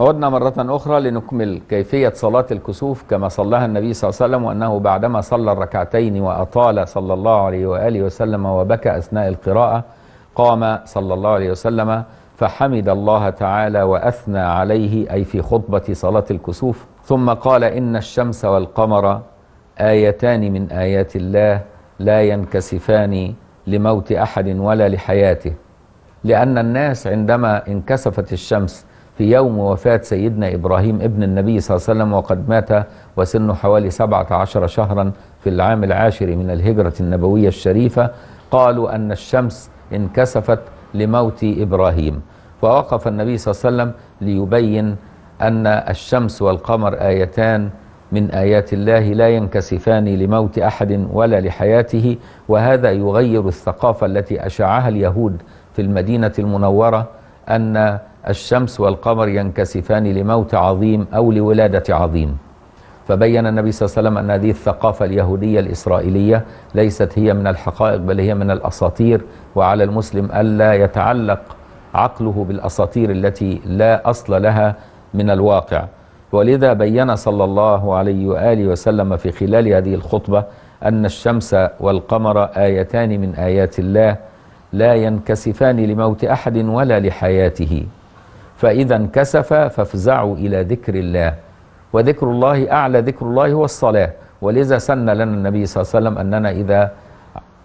عدنا مرة أخرى لنكمل كيفية صلاة الكسوف كما صلاها النبي صلى الله عليه وسلم وأنه بعدما صلى الركعتين وأطال صلى الله عليه وآله وسلم وبكى أثناء القراءة قام صلى الله عليه وسلم فحمد الله تعالى وأثنى عليه أي في خطبة صلاة الكسوف ثم قال إن الشمس والقمر آيتان من آيات الله لا ينكسفان لموت أحد ولا لحياته لأن الناس عندما انكسفت الشمس في يوم وفاة سيدنا إبراهيم ابن النبي صلى الله عليه وسلم وقد مات وسنه حوالي 17 شهرا في العام العاشر من الهجرة النبوية الشريفة قالوا أن الشمس انكسفت لموت إبراهيم فوقف النبي صلى الله عليه وسلم ليبين أن الشمس والقمر آيتان من آيات الله لا ينكسفان لموت أحد ولا لحياته وهذا يغير الثقافة التي أشعها اليهود في المدينة المنورة أن الشمس والقمر ينكسفان لموت عظيم أو لولادة عظيم فبين النبي صلى الله عليه وسلم أن هذه الثقافة اليهودية الإسرائيلية ليست هي من الحقائق بل هي من الأساطير وعلى المسلم ألا يتعلق عقله بالأساطير التي لا أصل لها من الواقع ولذا بين صلى الله عليه وآله وسلم في خلال هذه الخطبة أن الشمس والقمر آيتان من آيات الله لا ينكسفان لموت أحد ولا لحياته فإذا انكسف فافزعوا إلى ذكر الله وذكر الله أعلى ذكر الله هو الصلاة ولذا سن لنا النبي صلى الله عليه وسلم أننا إذا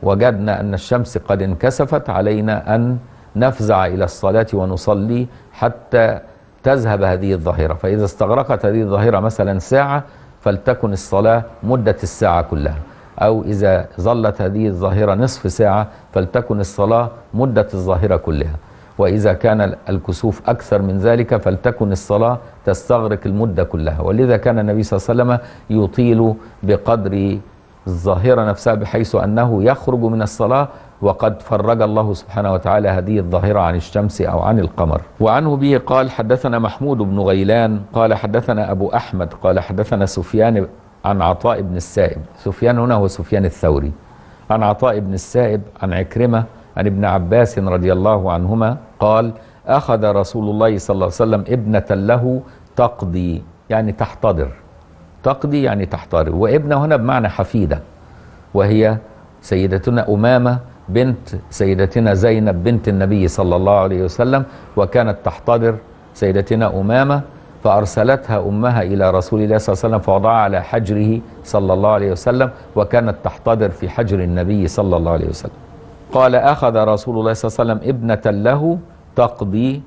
وجدنا أن الشمس قد انكسفت علينا أن نفزع إلى الصلاة ونصلي حتى تذهب هذه الظاهرة فإذا استغرقت هذه الظاهرة مثلا ساعة فلتكن الصلاة مدة الساعة كلها أو إذا ظلت هذه الظاهرة نصف ساعة فلتكن الصلاة مدة الظاهرة كلها وإذا كان الكسوف أكثر من ذلك فلتكن الصلاة تستغرق المدة كلها ولذا كان النبي صلى الله عليه وسلم يطيل بقدر الظاهرة نفسها بحيث أنه يخرج من الصلاة وقد فرج الله سبحانه وتعالى هذه الظاهرة عن الشمس أو عن القمر وعنه به قال حدثنا محمود بن غيلان قال حدثنا أبو أحمد قال حدثنا سفيان عن عطاء بن السائب سفيان هنا هو سفيان الثوري عن عطاء بن السائب عن عكرمة عن ابن عباس رضي الله عنهما قال أخذ رسول الله صلى الله عليه وسلم ابنة له تقضي يعني تحتضر تقضي يعني تحتضر وابنة هنا بمعنى حفيدة وهي سيدتنا أمامة بنت سيدتنا زينب بنت النبي صلى الله عليه وسلم وكانت تحتضر سيدتنا أمامة فأرسلتها أمها إلى رسول الله صلى الله عليه وسلم فوضعها على حجره صلى الله عليه وسلم وكانت تحتضر في حجر النبي صلى الله عليه وسلم قال أخذ رسول الله صلى الله عليه وسلم ابنة له تقضي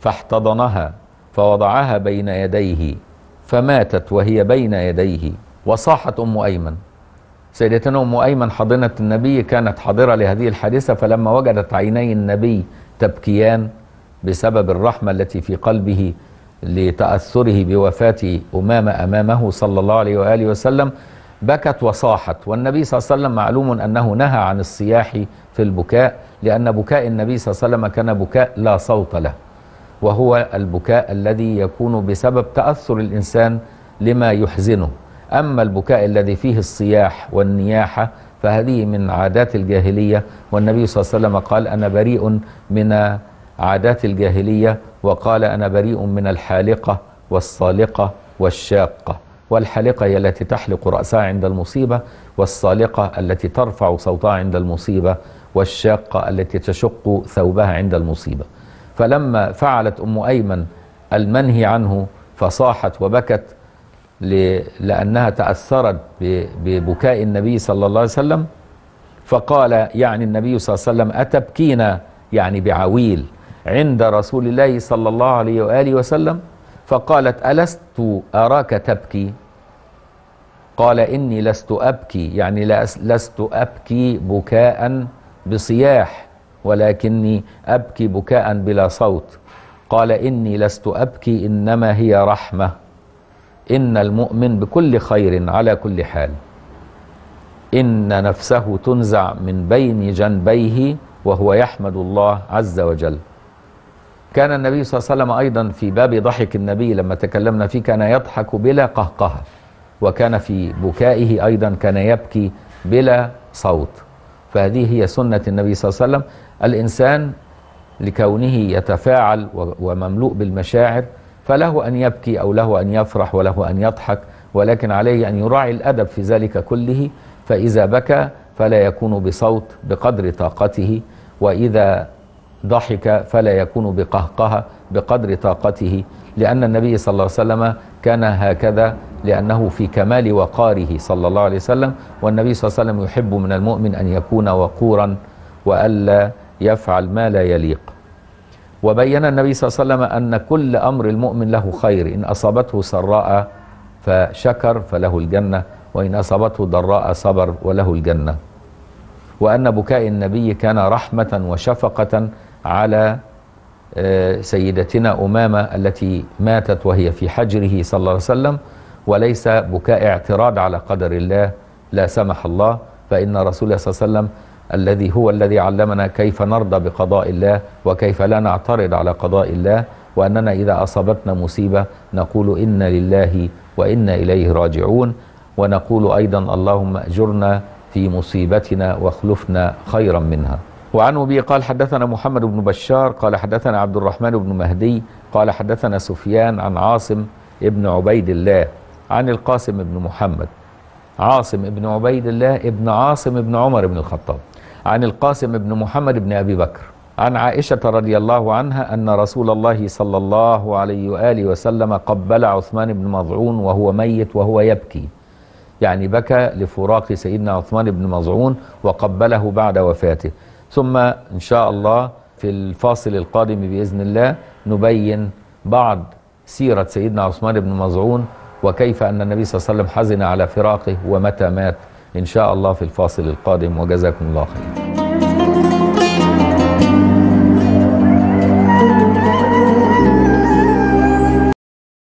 فاحتضنها فوضعها بين يديه فماتت وهي بين يديه وصاحت أم أيمن سيدتنا أم أيمن حاضنة النبي كانت حاضرة لهذه الحادثة فلما وجدت عيني النبي تبكيان بسبب الرحمة التي في قلبه لتأثره بوفاة أمامة أمامه صلى الله عليه وآله وسلم بكت وصاحت والنبي صلى الله عليه وسلم معلوم أنه نهى عن الصياح في البكاء لأن بكاء النبي صلى الله عليه وسلم كان بكاء لا صوت له وهو البكاء الذي يكون بسبب تأثر الإنسان لما يحزنه أما البكاء الذي فيه الصياح والنياحة فهذه من عادات الجاهلية والنبي صلى الله عليه وسلم قال أنا بريء من عادات الجاهلية وقال أنا بريء من الحالقة والصالقة والشاقة والحالقة هي التي تحلق رأسها عند المصيبة والصالقة التي ترفع صوتها عند المصيبة والشاقة التي تشق ثوبها عند المصيبة فلما فعلت أم أيمن المنهي عنه فصاحت وبكت لأنها تأثرت ببكاء النبي صلى الله عليه وسلم فقال يعني النبي صلى الله عليه وسلم أتبكينا يعني بعويل عند رسول الله صلى الله عليه وآله وسلم فقالت ألست أراك تبكي قال إني لست أبكي يعني لست أبكي بكاء بصياح ولكني أبكي بكاء بلا صوت قال إني لست أبكي إنما هي رحمة إن المؤمن بكل خير على كل حال إن نفسه تنزع من بين جنبيه وهو يحمد الله عز وجل كان النبي صلى الله عليه وسلم أيضا في باب ضحك النبي لما تكلمنا فيه كان يضحك بلا قهقهة وكان في بكائه أيضا كان يبكي بلا صوت فهذه هي سنة النبي صلى الله عليه وسلم الإنسان لكونه يتفاعل ومملوء بالمشاعر فله أن يبكي أو له أن يفرح وله أن يضحك ولكن عليه أن يراعي الأدب في ذلك كله فإذا بكى فلا يكون بصوت بقدر طاقته وإذا ضحك فلا يكون بقهقه بقدر طاقته لأن النبي صلى الله عليه وسلم كان هكذا لأنه في كمال وقاره صلى الله عليه وسلم والنبي صلى الله عليه وسلم يحب من المؤمن أن يكون وقورا وألا يفعل ما لا يليق وبين النبي صلى الله عليه وسلم أن كل أمر المؤمن له خير إن أصابته سراء فشكر فله الجنة وإن أصابته ضراء صبر وله الجنة وأن بكاء النبي كان رحمة وشفقة على آه، سيدتنا أمامة التي ماتت وهي في حجره صلى الله عليه وسلم وليس بكاء اعتراض على قدر الله لا سمح الله فإن رسول الله صلى الله عليه وسلم الذي هو الذي علمنا كيف نرضى بقضاء الله وكيف لا نعترض على قضاء الله وأننا إذا أصابتنا مصيبة نقول إنا لله وإنا إليه راجعون ونقول أيضا اللهم أجرنا في مصيبتنا واخلفنا خيرا منها وعن أبي قال حدثنا محمد بن بشار قال حدثنا عبد الرحمن بن مهدي قال حدثنا سفيان عن عاصم ابن عبيد الله عن القاسم بن محمد عاصم ابن عبيد الله ابن عاصم ابن عمر بن الخطاب عن القاسم ابن محمد بن أبي بكر عن عائشة رضي الله عنها أن رسول الله صلى الله عليه وآله وسلم قبل عثمان بن مضعون وهو ميت وهو يبكي يعني بكى لفراق سيدنا عثمان بن مضعون وقبله بعد وفاته ثم إن شاء الله في الفاصل القادم بإذن الله نبين بعض سيرة سيدنا عثمان بن مزعون وكيف أن النبي صلى الله عليه وسلم حزن على فراقه ومتى مات إن شاء الله في الفاصل القادم وجزاكم الله خير